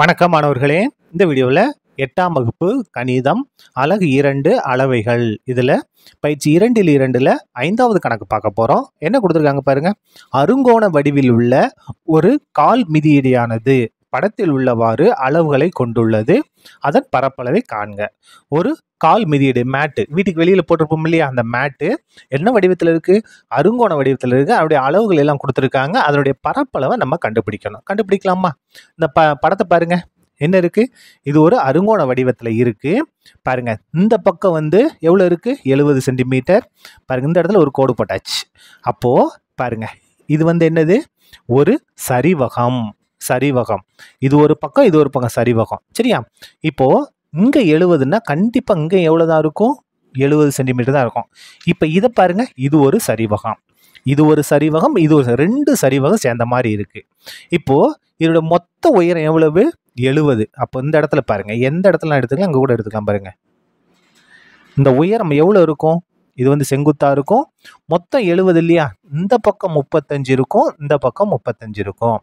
வணக்கம் மாணவர்களே இந்த வீடியோவில் எட்டாம் வகுப்பு கணிதம் அழகு இரண்டு அளவைகள் இதில் பயிற்சி இரண்டில் இரண்டில் ஐந்தாவது கணக்கு பார்க்க போகிறோம் என்ன கொடுத்துருக்காங்க பாருங்கள் அருங்கோண வடிவில் உள்ள ஒரு கால் மிதியடியானது படத்தில் உள்ளவாறு அளவுகளை கொண்டுள்ளது அதன் பரப்பளவை காண்க ஒரு கால் மிதியடு மேட்டு வீட்டுக்கு வெளியில் போட்டிருப்போம் இல்லையா அந்த மேட்டு என்ன வடிவத்தில் இருக்குது அருங்கோண வடிவத்தில் இருக்குது அதனுடைய அளவுகள் எல்லாம் கொடுத்துருக்காங்க அதனுடைய பரப்பளவை நம்ம கண்டுபிடிக்கணும் கண்டுபிடிக்கலாமா இந்த ப படத்தை பாருங்கள் என்ன இருக்குது இது ஒரு அருங்கோண வடிவத்தில் இருக்குது பாருங்கள் இந்த பக்கம் வந்து எவ்வளோ இருக்குது எழுபது சென்டிமீட்டர் பாருங்கள் இந்த இடத்துல ஒரு கோடு போட்டாச்சு அப்போது பாருங்கள் இது வந்து என்னது ஒரு சரிவகம் சரிவகம் இது ஒரு பக்கம் இது ஒரு பக்கம் சரிவகம் சரியா இப்போது இங்கே எழுவதுன்னா கண்டிப்பாக இங்கே எவ்வளோ தான் இருக்கும் எழுபது சென்டிமீட்டர் தான் இருக்கும் இப்போ இதை பாருங்கள் இது ஒரு சரிவகம் இது ஒரு சரிவகம் இது ஒரு ரெண்டு சரிவகம் சேர்ந்த மாதிரி இருக்குது இப்போது இதோட மொத்த உயரம் எவ்வளவு எழுவது அப்போ இந்த இடத்துல பாருங்கள் எந்த இடத்துல எடுத்துக்கலாம் அங்கே கூட எடுத்துக்கலாம் பாருங்கள் இந்த உயரம் எவ்வளோ இருக்கும் இது வந்து செங்குத்தாக இருக்கும் மொத்தம் எழுபது இல்லையா இந்த பக்கம் முப்பத்தஞ்சு இருக்கும் இந்த பக்கம் முப்பத்தஞ்சு இருக்கும்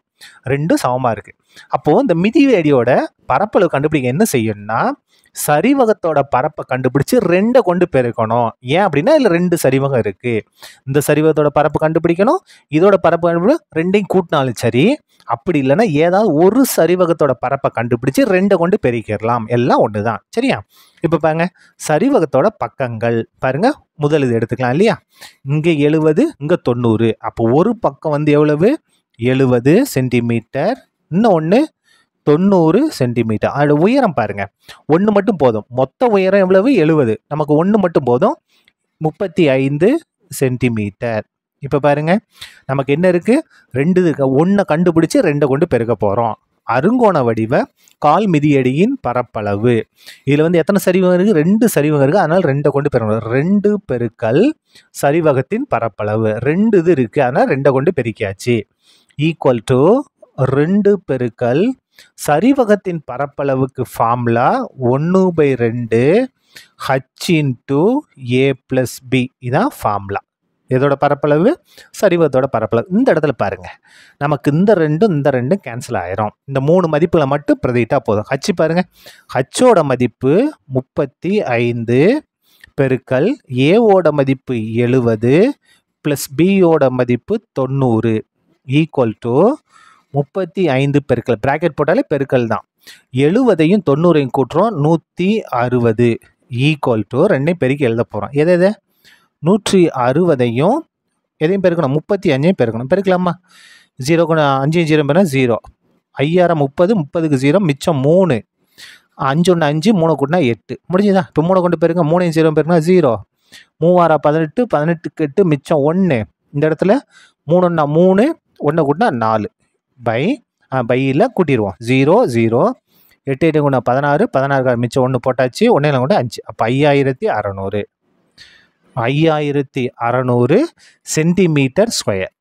ரெண்டும் சமமாக இருக்குது அப்போது இந்த மிதிவேடியோட பரப்பளவு கண்டுபிடிக்க என்ன செய்யணும்னா சரிவகத்தோட பரப்பை கண்டுபிடிச்சு ரெண்டை கொண்டு பெருக்கணும் ஏன் அப்படின்னா இதில் ரெண்டு சரிவகம் இருக்குது இந்த சரிவகத்தோட பரப்பு கண்டுபிடிக்கணும் இதோட பரப்பு கண்டுபிடிக்கணும் ரெண்டையும் கூட்டினாலும் சரி அப்படி இல்லைன்னா ஏதாவது ஒரு சரிவகத்தோட பரப்பை கண்டுபிடிச்சு ரெண்டை கொண்டு பெருக்கிடலாம் எல்லாம் ஒன்று தான் சரியா இப்போ பாருங்க சரிவகத்தோட பக்கங்கள் பாருங்க முதல் இது எடுத்துக்கலாம் இல்லையா இங்கே எழுபது இங்கே தொண்ணூறு அப்போ ஒரு பக்கம் வந்து எவ்வளவு எழுபது சென்டிமீட்டர் இன்னும் ஒன்று தொண்ணூறு சென்டிமீட்டர் அதோட உயரம் பாருங்க ஒன்று மட்டும் போதும் மொத்த உயரம் எவ்வளவு எழுபது நமக்கு ஒன்று மட்டும் போதும் முப்பத்தி ஐந்து சென்டிமீட்டர் இப்போ பாருங்கள் நமக்கு என்ன இருக்குது ரெண்டு ஒன்றை கண்டுபிடிச்சி ரெண்டை கொண்டு பெருக்க போகிறோம் அருங்கோண வடிவ கால் மிதியடியின் பரப்பளவு இதில் வந்து எத்தனை சரிவகம் இருக்குது ரெண்டு சரிவகம் இருக்குது அதனால் ரெண்டை கொண்டு பெருக்கணும் ரெண்டு பெருக்கல் சரிவகத்தின் பரப்பளவு ரெண்டு இது இருக்குது அதனால் ரெண்டை கொண்டு பெருக்கியாச்சு ஈக்குவல் டு ரெண்டு பெருக்கல் சரிவகத்தின் பரப்பளவுக்கு ஃபார்முலா ஒன்று பை ரெண்டு H into A plus B இதான் ஃபார்முலா எதோட பரப்பளவு சரிவதோட பரப்பளவு இந்த இடத்துல பாருங்கள் நமக்கு இந்த ரெண்டும் இந்த ரெண்டும் கேன்சல் ஆயிரும் இந்த மூணு மதிப்புகளை மட்டும் பிரதிட்டா போதும் ஹச் பாருங்கள் ஹச்சோட மதிப்பு முப்பத்தி ஐந்து பெருக்கல் ஏவோட மதிப்பு எழுவது ப்ளஸ் பியோட மதிப்பு தொண்ணூறு ஈக்குவல் டு முப்பத்தி ஐந்து பெருக்கல் ப்ராக்கெட் போட்டாலே பெருக்கல் தான் எழுவதையும் தொண்ணூறையும் கூட்டுறோம் நூற்றி அறுபது ஈக்குவல் டு ரெண்டையும் பெருக்கி எழுத போகிறோம் எதை எதை நூற்றி அறுபதையும் எதையும் பெருக்கணும் முப்பத்தி அஞ்சையும் பெருக்கணும் பெருக்கலாமா ஜீரோ அஞ்சு ஜீரோ பண்ணால் ஜீரோ ஐயாயிரம் முப்பது முப்பதுக்கு ஜீரோ மிச்சம் மூணு அஞ்சு ஒன்று அஞ்சு மூணு கூட்டினா எட்டு முடிஞ்சுதா இப்போ மூணு கொண்டு பெருங்க மூணு ஜீரோ பேருக்குனா ஜீரோ மூவாயிரம் பதினெட்டு பதினெட்டுக்கு எட்டு மிச்சம் ஒன்று இந்த இடத்துல மூணு ஒன்றா மூணு ஒன்று கூட்டினா நாலு பை பையில் கூட்டிடுவோம் ஜீரோ ஜீரோ எட்டு எட்டு கூட பதினாறு பதினாறு மிச்சம் ஒன்று போட்டாச்சு ஒன்றில் கூட அஞ்சு அப்போ ஐயாயிரத்தி அறநூறு ஐயாயிரத்தி அறநூறு சென்டிமீட்டர் ஸ்கொயர்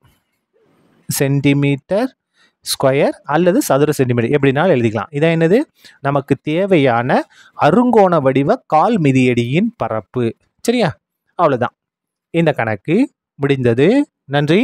சென்டிமீட்டர் ஸ்கொயர் அல்லது சதுர சென்டிமீட்டர் எப்படினாலும் எழுதிக்கலாம் இதை என்னது நமக்கு தேவையான அருங்கோண வடிவ கால் மிதியடியின் பரப்பு சரியா அவ்வளோதான் இந்த கணக்கு முடிந்தது நன்றி